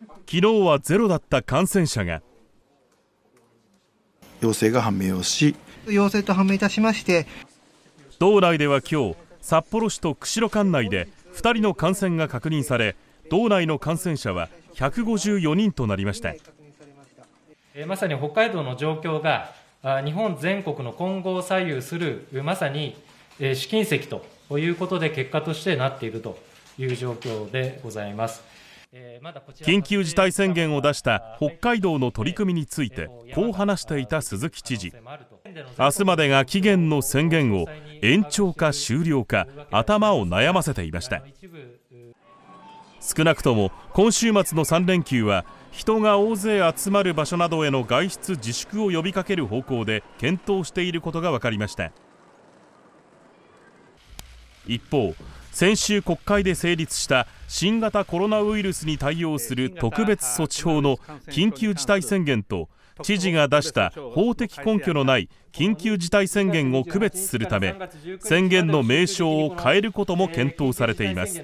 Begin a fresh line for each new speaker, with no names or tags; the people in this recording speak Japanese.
昨日はゼロだった感染者が陽性が判明をし
陽性と判明いたしまして
道内では今日札幌市と釧路管内で2人の感染が確認され道内の感染者は154人となりました
まさに北海道の状況が日本全国の今後を左右するまさに試金石ということで結果としてなっているという状況でござ
います。緊急事態宣言を出した北海道の取り組みについてこう話していた鈴木知事明日までが期限の宣言を延長か終了か頭を悩ませていました少なくとも今週末の3連休は人が大勢集まる場所などへの外出自粛を呼びかける方向で検討していることが分かりました一方先週国会で成立した新型コロナウイルスに対応する特別措置法の緊急事態宣言と知事が出した法的根拠のない緊急事態宣言を区別するため宣言の名称を変えることも検討されています